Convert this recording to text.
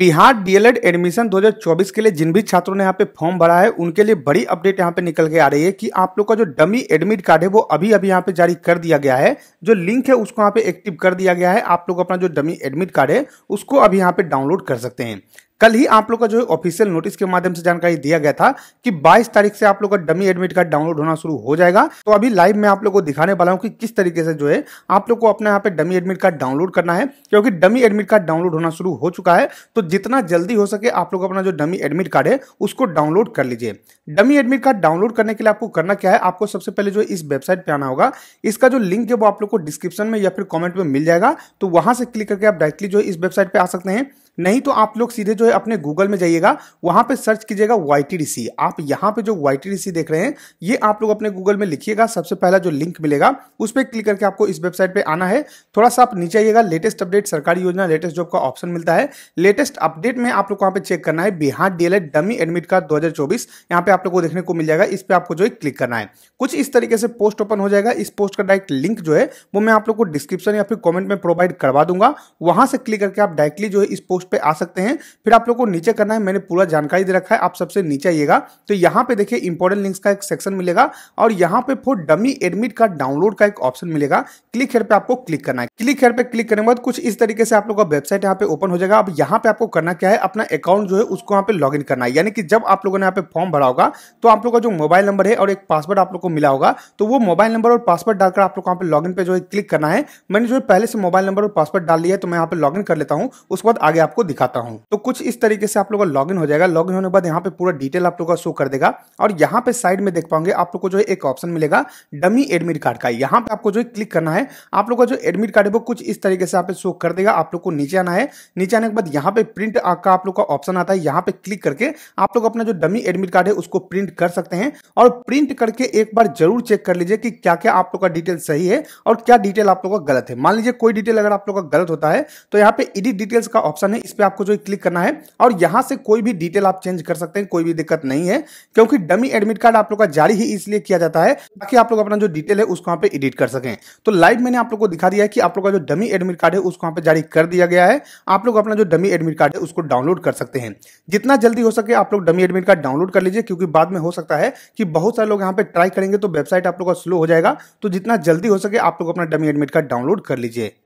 Bihar DElEd admission 2024 के लिए जिन भी छात्रों ने यहाँ पे फॉर्म भरा है उनके लिए बड़ी अपडेट यहाँ पे निकल के आ रही है कि आप लोग का जो डमी एडमिट कार्ड है वो अभी अभी यहाँ पे जारी कर दिया गया है जो लिंक है उसको यहाँ पे एक्टिव कर दिया गया है आप लोग अपना जो डमी एडमिट कार्ड है उसको अभी यहाँ पे डाउनलोड कर सकते हैं कल ही आप लोग का जो है ऑफिशियल नोटिस के माध्यम से जानकारी दिया गया था कि 22 तारीख से आप लोग का डमी एडमिट कार्ड डाउनलोड होना शुरू हो जाएगा तो अभी लाइव में आप लोग को दिखाने वाला हूँ कि किस तरीके से जो है आप लोग को अपने यहाँ पे डमी एडमिट कार्ड डाउनलोड करना है क्योंकि डमी एडमिट कार्ड डाउनलोड होना शुरू हो चुका है तो जितना जल्दी हो सके आप लोग अपना जो डमी एडमिट कार्ड है उसको डाउनलोड कर लीजिए डमी एडमिट कार्ड डाउनलोड करने के लिए आपको करना क्या है आपको सबसे पहले जो इस वेबसाइट पर आना होगा इसका जो लिंक है वो आप लोग को डिस्क्रिप्शन में या फिर कॉमेंट में मिल जाएगा तो वहां से क्लिक करके आप डायरेक्टली जो इस वेबसाइट पर आ सकते हैं नहीं तो आप लोग सीधे जो है अपने गूगल में जाइएगा वहां पे सर्च कीजिएगा वाई आप यहाँ पे जो वाई देख रहे हैं ये आप लोग अपने गूगल में लिखिएगा सबसे पहला जो लिंक मिलेगा उस पर क्लिक करके आपको इस वेबसाइट पे आना है थोड़ा सा आप नीचे आइएगा लेटेस्ट अपडेट सरकारी योजना लेटेस्ट जॉब का ऑप्शन मिलता है लेटेस्ट अपडेट में आप लोग वहां पर चेक करना है Bihar DElEd dummy admit card चौबीस यहाँ पे आप लोग को देखने को मिल जाएगा इस पर आपको जो है क्लिक करना है कुछ इस तरीके से पोस्ट ओपन हो जाएगा इस पोस्ट का डायरेक्ट लिंक जो है वो मैं आप लोग को डिस्क्रिप्शन या फिर कॉमेंट में प्रोवाइड करवा दूंगा वहां से क्लिक करके आप डायरेक्टली जो है इस पोस्ट पोस्ट पे आ सकते हैं फिर आप लोग को नीचे करना है मैंने पूरा जानकारी दे रखा है आप सबसे नीचे आइएगा तो यहाँ पे देखिए इंपॉर्टेंट लिंक्स का एक सेक्शन मिलेगा और यहाँ पे for dummy admit card download का एक ऑप्शन मिलेगा क्लिक हेयर पे आपको क्लिक करना है क्लिक हेयर पे क्लिक करने के बाद कुछ इस तरीके से आप लोग का वेबसाइट यहाँ पे ओपन हो जाएगा अब यहाँ पे आपको करना क्या है अपना अकाउंट जो है उसको यहाँ पे लॉग करना है यानी कि जब आप लोगों ने यहाँ पे फॉर्म भरा होगा तो आप लोग का जो मोबाइल नंबर है और एक पासवर्ड आप लोग को मिला होगा तो वो मोबाइल नंबर और पासवर्ड डालकर आप लोग यहाँ पे लॉग पे जो है क्लिक करना है मैंने जो है पहले से मोबाइल नंबर और पासवर्ड डाल लिया है तो मैं यहाँ पे लॉग कर लेता हूँ उसके बाद आगे आप आपको दिखाता हूँ तो कुछ इस तरीके से आप लोग का लॉग हो जाएगा लॉग होने के बाद यहाँ पे पूरा डिटेल आप लोग का शो कर देगा और यहाँ पे साइड में देख पाओगे आप लोग को जो है एक ऑप्शन मिलेगा डमी एडमिट कार्ड का यहाँ पे आपको जो है क्लिक करना है आप लोग का जो एडमिट कार्ड है वो कुछ इस तरीके से आप शो कर देगा आप लोग को नीचे आना है नीचे आने के बाद यहाँ पे प्रिंट का आप लोग का ऑप्शन आता है यहाँ पे क्लिक करके आप लोग अपना जो डमी एडमिट कार्ड है उसको प्रिंट कर सकते हैं और प्रिंट करके एक बार जरूर चेक कर लीजिए कि क्या क्या आप लोग का डिटेल सही है और क्या डिटेल आप लोग का गलत है मान लीजिए कोई डिटेल अगर आप लोग का गलत होता है तो यहाँ पे एडिट डिटेल्स का ऑप्शन है इस पर आपको जो क्लिक करना है और यहाँ से कोई भी डिटेल आप चेंज कर सकते हैं कोई भी दिक्कत नहीं है क्योंकि डमी एडमिट कार्ड आप लोग का जारी ही इसलिए किया जाता है ताकि आप लोग अपना जो डिटेल है उसको वहाँ पर एडिट कर सकें तो लाइव मैंने आप लोग को दिखा दिया है कि आप लोग का जो डमी एडमिट कार्ड है उसको वहाँ पर जारी कर दिया गया है आप लोग अपना जो डमी एडमिट कार्ड है उसको डाउनलोड कर सकते हैं जितना जल्दी हो सके आप लोग डमी एडमिट कार्ड डाउनलोड कर लीजिए क्योंकि बाद में हो सकता है कि बहुत सारे लोग यहाँ पे ट्राई करेंगे तो वेबसाइट आप लोग का स्लो हो जाएगा तो जितना जल्दी हो सके आप लोग अपना डमी एडमिट कार्ड डाउनलोड कर लीजिए